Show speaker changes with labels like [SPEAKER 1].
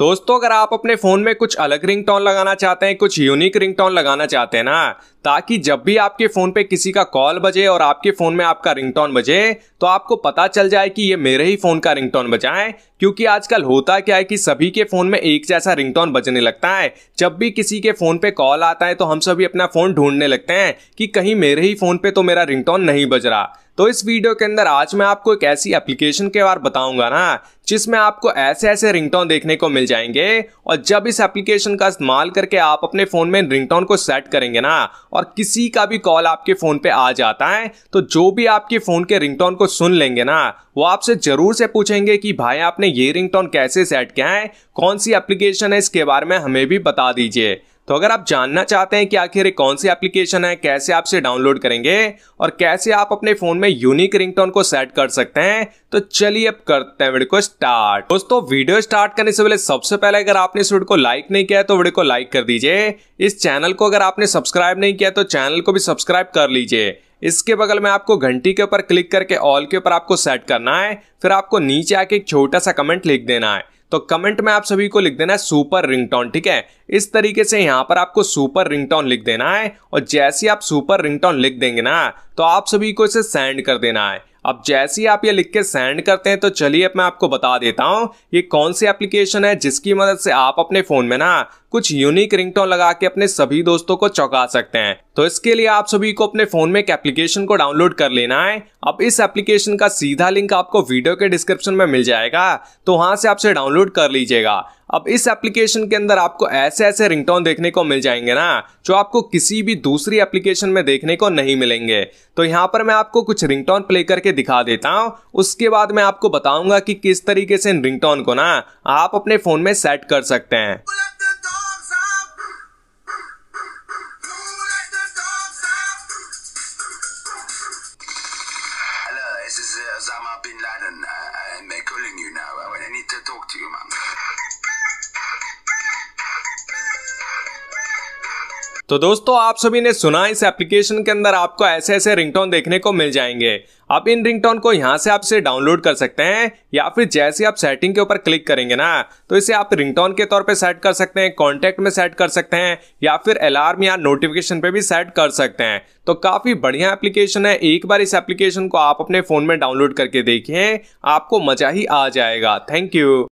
[SPEAKER 1] दोस्तों अगर आप अपने फ़ोन में कुछ अलग रिंगटोन लगाना चाहते हैं कुछ यूनिक रिंगटोन लगाना चाहते हैं ना ताकि जब भी आपके फ़ोन पे किसी का कॉल बजे और आपके फ़ोन में आपका रिंगटोन बजे तो आपको पता चल जाए कि ये मेरे ही फ़ोन का रिंगटोन टोन बजाए क्योंकि आजकल होता क्या है कि सभी के फ़ोन में एक जैसा रिंगटोन बजने लगता है जब भी किसी के फ़ोन पे कॉल आता है तो हम सभी अपना फ़ोन ढूंढने लगते हैं कि कहीं मेरे ही फ़ोन पे तो मेरा रिंगटोन नहीं बज रहा तो इस वीडियो के अंदर आज मैं आपको एक ऐसी एप्लीकेशन के बारे बताऊंगा ना जिसमें आपको ऐसे ऐसे रिंगटोन देखने को मिल जाएंगे और जब इस एप्लीकेशन का इस्तेमाल करके आप अपने फ़ोन में रिंगटोन को सेट करेंगे ना और किसी का भी कॉल आपके फ़ोन पे आ जाता है तो जो भी आपके फ़ोन के रिंगटोन को सुन लेंगे ना वो आपसे ज़रूर से पूछेंगे कि भाई आपने ये रिंगटोन कैसे सेट किया है कौन सी एप्लीकेशन है इसके बारे में हमें भी बता दीजिए तो अगर आप जानना चाहते हैं कि आखिर कौन सी एप्लीकेशन है कैसे आप इसे डाउनलोड करेंगे और कैसे आप अपने फोन में यूनिक रिंगटोन को सेट कर सकते हैं तो चलिए अब करते हैं वीडियो को स्टार्ट दोस्तों वीडियो स्टार्ट करने से पहले सबसे पहले अगर आपने इस वीडियो को लाइक नहीं किया तो वीडियो को लाइक कर दीजिए इस चैनल को अगर आपने सब्सक्राइब नहीं किया तो चैनल को भी सब्सक्राइब कर लीजिए इसके बगल में आपको घंटी के ऊपर क्लिक करके ऑल के ऊपर आपको सेट करना है फिर आपको नीचे आके एक छोटा सा कमेंट लिख देना है तो कमेंट में आप सभी को लिख देना है सुपर रिंगटोन ठीक है इस तरीके से यहाँ पर आपको सुपर रिंगटोन लिख देना है और जैसे आप सुपर रिंगटोन लिख देंगे ना तो आप सभी को इसे सेंड कर देना है अब जैसे ही आप ये लिख के सेंड करते हैं तो चलिए अब मैं आपको बता देता हूं ये कौन सी एप्लीकेशन है जिसकी मदद से आप अपने फ़ोन में ना कुछ यूनिक रिंगटोन लगा के अपने सभी दोस्तों को चौंका सकते हैं तो इसके लिए आप सभी को अपने फोन में एक एप्लीकेशन को डाउनलोड कर लेना है अब इस एप्लीकेशन का सीधा लिंक आपको वीडियो के डिस्क्रिप्शन में मिल जाएगा तो वहां से आपसे डाउनलोड कर लीजिएगा अब इस एप्लीकेशन के अंदर आपको ऐसे ऐसे रिंगटोन देखने को मिल जाएंगे ना जो आपको किसी भी दूसरी एप्लीकेशन में देखने को नहीं मिलेंगे तो यहाँ पर मैं आपको कुछ रिंगटोन प्ले करके दिखा देता हूँ उसके बाद मैं आपको बताऊंगा कि किस तरीके से इन रिंगटोन को ना आप अपने फोन में सेट कर सकते हैं Shannon, I, I'm calling you now. I need to talk to you, man. तो दोस्तों आप सभी ने सुना इस एप्लीकेशन के अंदर आपको ऐसे ऐसे रिंगटोन देखने को मिल जाएंगे आप इन रिंगटोन को यहाँ से आप इसे डाउनलोड कर सकते हैं या फिर जैसे आप सेटिंग के ऊपर क्लिक करेंगे ना तो इसे आप रिंगटोन के तौर पे सेट कर सकते हैं कॉन्टेक्ट में सेट कर सकते हैं या फिर अलार्म या नोटिफिकेशन पे भी सेट कर सकते हैं तो काफी बढ़िया एप्लीकेशन है एक बार इस एप्लीकेशन को आप अपने फोन में डाउनलोड करके देखिए आपको मजा ही आ जाएगा थैंक यू